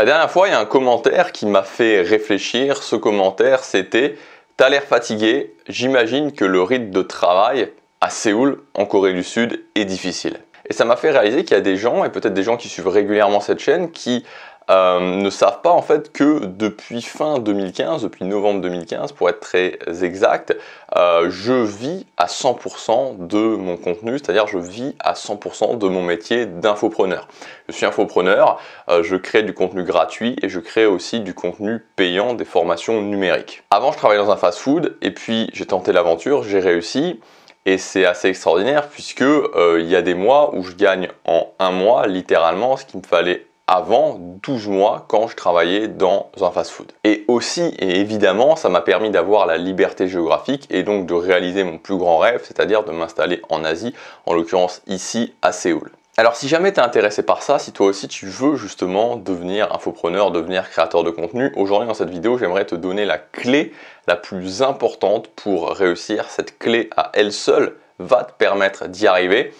La dernière fois, il y a un commentaire qui m'a fait réfléchir. Ce commentaire, c'était T'as l'air fatigué, j'imagine que le rythme de travail à Séoul, en Corée du Sud, est difficile. Et ça m'a fait réaliser qu'il y a des gens, et peut-être des gens qui suivent régulièrement cette chaîne, qui euh, ne savent pas en fait que depuis fin 2015, depuis novembre 2015 pour être très exact, euh, je vis à 100% de mon contenu, c'est-à-dire je vis à 100% de mon métier d'infopreneur. Je suis infopreneur, euh, je crée du contenu gratuit et je crée aussi du contenu payant, des formations numériques. Avant je travaillais dans un fast-food et puis j'ai tenté l'aventure, j'ai réussi. Et c'est assez extraordinaire puisque il y a des mois où je gagne en un mois littéralement ce qu'il me fallait avant 12 mois quand je travaillais dans un fast-food. Et aussi, et évidemment, ça m'a permis d'avoir la liberté géographique et donc de réaliser mon plus grand rêve, c'est-à-dire de m'installer en Asie, en l'occurrence ici à Séoul. Alors si jamais tu es intéressé par ça, si toi aussi tu veux justement devenir infopreneur, devenir créateur de contenu, aujourd'hui dans cette vidéo j'aimerais te donner la clé la plus importante pour réussir. Cette clé à elle seule va te permettre d'y arriver.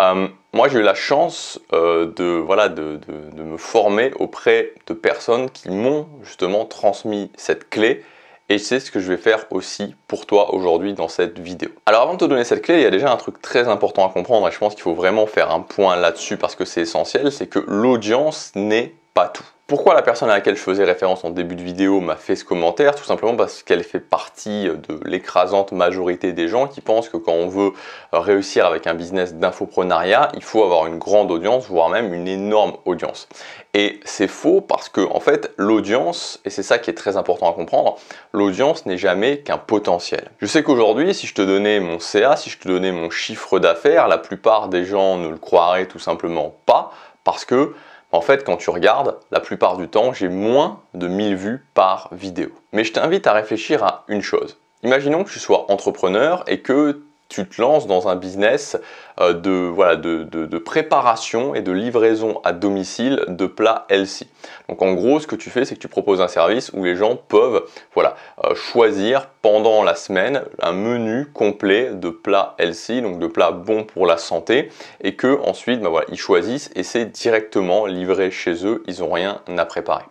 Euh, moi, j'ai eu la chance euh, de, voilà, de, me former auprès de personnes qui m'ont justement transmis cette clé. Et c'est ce que je vais faire aussi pour toi aujourd'hui dans cette vidéo. Alors avant de te donner cette clé, il y a déjà un truc très important à comprendre et je pense qu'il faut vraiment faire un point là-dessus parce que c'est essentiel, c'est que l'audience n'est pas tout. Pourquoi la personne à laquelle je faisais référence en début de vidéo m'a fait ce commentaire Tout simplement parce qu'elle fait partie de l'écrasante majorité des gens qui pensent que quand on veut réussir avec un business d'infoprenariat, il faut avoir une grande audience, voire même une énorme audience. Et c'est faux parce que en fait, l'audience, et c'est ça qui est très important à comprendre, l'audience n'est jamais qu'un potentiel. Je sais qu'aujourd'hui, si je te donnais mon CA, si je te donnais mon chiffre d'affaires, la plupart des gens ne le croiraient tout simplement pas parce que en fait, quand tu regardes, la plupart du temps, j'ai moins de 1000 vues par vidéo. Mais je t'invite à réfléchir à une chose. Imaginons que tu sois entrepreneur et que tu te lances dans un business euh, de, préparation et de livraison à domicile de plats LC. Donc en gros, ce que tu fais, c'est que tu proposes un service où les gens peuvent voilà, euh, choisir pendant la semaine un menu complet de plats LC, donc de plats bons pour la santé, et que ensuite, bah, ils choisissent et c'est directement livré chez eux, ils n'ont rien à préparer.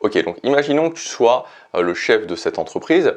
Ok, donc imaginons que tu sois euh, le chef de cette entreprise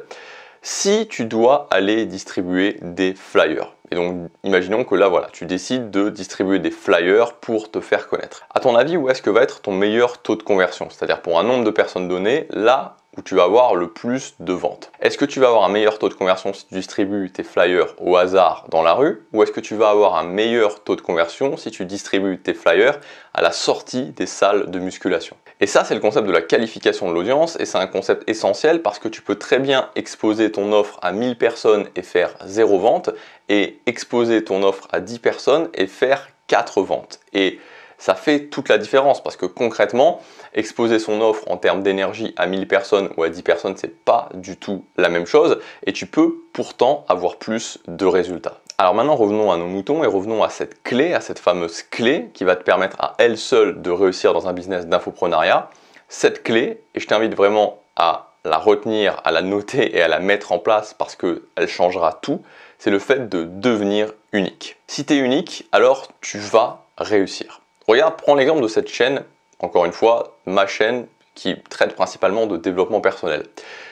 si tu dois aller distribuer des flyers. Et donc, imaginons que là, voilà, tu décides de distribuer des flyers pour te faire connaître. À ton avis, où est-ce que va être ton meilleur taux de conversion C'est-à-dire pour un nombre de personnes données, là où tu vas avoir le plus de ventes. Est-ce que tu vas avoir un meilleur taux de conversion si tu distribues tes flyers au hasard dans la rue ou est-ce que tu vas avoir un meilleur taux de conversion si tu distribues tes flyers à la sortie des salles de musculation et ça, c'est le concept de la qualification de l'audience et c'est un concept essentiel parce que tu peux très bien exposer ton offre à 1000 personnes et faire zéro vente et exposer ton offre à 10 personnes et faire 4 ventes. Et ça fait toute la différence parce que concrètement, exposer son offre en termes d'énergie à 1000 personnes ou à 10 personnes, c'est pas du tout la même chose et tu peux pourtant avoir plus de résultats. Alors maintenant, revenons à nos moutons et revenons à cette clé, à cette fameuse clé qui va te permettre à elle seule de réussir dans un business d'infoprenariat. Cette clé, et je t'invite vraiment à la retenir, à la noter et à la mettre en place parce qu'elle changera tout, c'est le fait de devenir unique. Si tu es unique, alors tu vas réussir. Regarde, prends l'exemple de cette chaîne, encore une fois, ma chaîne qui traite principalement de développement personnel.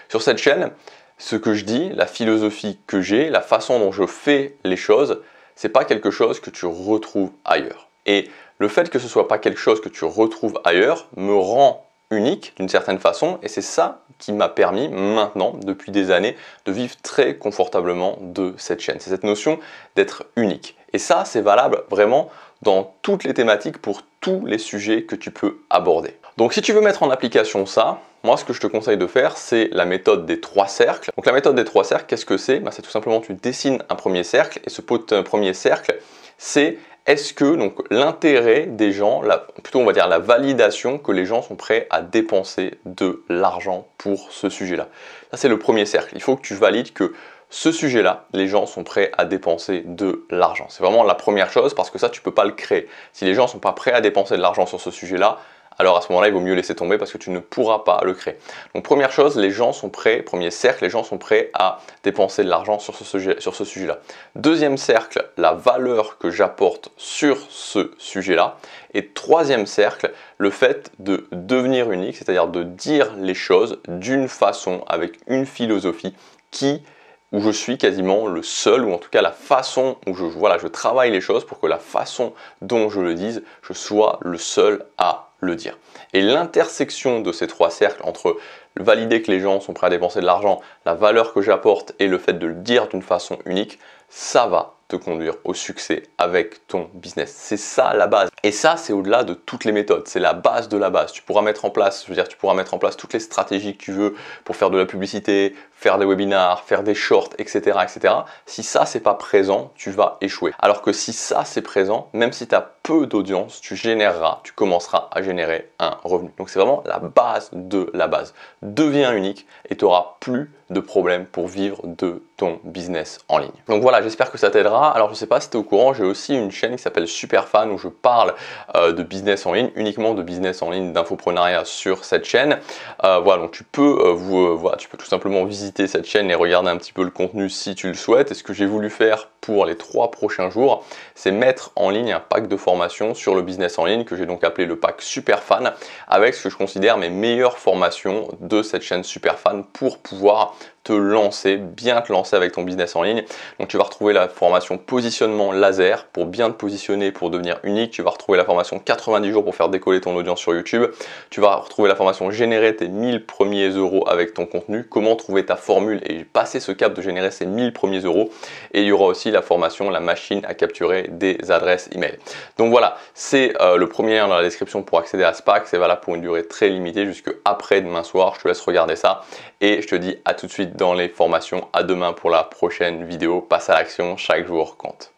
Sur cette chaîne, ce que je dis, la philosophie que j'ai, la façon dont je fais les choses, c'est pas quelque chose que tu retrouves ailleurs. Et le fait que ce soit pas quelque chose que tu retrouves ailleurs me rend unique d'une certaine façon et c'est ça qui m'a permis maintenant depuis des années de vivre très confortablement de cette chaîne. C'est cette notion d'être unique. Et ça c'est valable vraiment dans toutes les thématiques pour tous les sujets que tu peux aborder. Donc si tu veux mettre en application ça, moi ce que je te conseille de faire, c'est la méthode des trois cercles. Donc la méthode des trois cercles, qu'est-ce que c'est bah, C'est tout simplement tu dessines un premier cercle et ce euh, premier cercle, c'est est-ce que donc l'intérêt des gens, plutôt on va dire la validation que les gens sont prêts à dépenser de l'argent pour ce sujet-là. Ça c'est le premier cercle. Il faut que tu valides que ce sujet-là, les gens sont prêts à dépenser de l'argent. C'est vraiment la première chose parce que ça tu peux pas le créer. Si les gens sont pas prêts à dépenser de l'argent sur ce sujet-là, alors à ce moment-là, il vaut mieux laisser tomber parce que tu ne pourras pas le créer. Donc première chose, les gens sont prêts, premier cercle, les gens sont prêts à dépenser de l'argent sur ce sujet-là. Deuxième cercle, la valeur que j'apporte sur ce sujet-là. Et troisième cercle, le fait de devenir unique, c'est-à-dire de dire les choses d'une façon, avec une philosophie qui où je suis quasiment le seul, ou en tout cas la façon où je, voilà, je travaille les choses pour que la façon dont je le dise, je sois le seul à le dire. Et l'intersection de ces trois cercles entre valider que les gens sont prêts à dépenser de l'argent, la valeur que j'apporte et le fait de le dire d'une façon unique, ça va te conduire au succès avec ton business. C'est ça la base. Et ça, c'est au-delà de toutes les méthodes. C'est la base de la base. Tu pourras mettre en place, je veux dire, tu pourras mettre en place toutes les stratégies que tu veux pour faire de la publicité, faire des webinars, faire des shorts, etc., etc. Si ça c'est pas présent, tu vas échouer. Alors que si ça c'est présent, même si tu as peu d'audience, tu généreras, tu commenceras à générer un revenu. Donc c'est vraiment la base de la base. Deviens unique et tu auras plus de problèmes pour vivre de ton business en ligne. Donc voilà, j'espère que ça t'aidera. Alors je sais pas si tu es au courant, j'ai aussi une chaîne qui s'appelle Superfan où je parle euh, de business en ligne, uniquement de business en ligne, d'infoprenariat sur cette chaîne. Euh, voilà, donc tu peux euh, vous voilà, tu peux tout simplement visiter cette chaîne et regarder un petit peu le contenu si tu le souhaites. Et ce que j'ai voulu faire pour les trois prochains jours, c'est mettre en ligne un pack de formation sur le business en ligne que j'ai donc appelé le pack Superfan avec ce que je considère mes meilleures formations de cette chaîne Superfan pour pouvoir te lancer, bien te lancer avec ton business en ligne. Donc tu vas retrouver la formation positionnement laser pour bien te positionner, pour devenir unique. Tu vas retrouver la formation 90 jours pour faire décoller ton audience sur YouTube. Tu vas retrouver la formation générer tes 1000 premiers euros avec ton contenu, comment trouver ta formule et passer ce cap de générer ces 1000 premiers euros. Et il y aura aussi la formation, la machine à capturer des adresses email. Donc voilà, c'est euh, le premier lien dans la description pour accéder à pack C'est valable pour une durée très limitée jusque après demain soir. Je te laisse regarder ça et je te dis à tout de suite dans les formations. À demain pour la prochaine vidéo. Passe à l'action, chaque jour compte.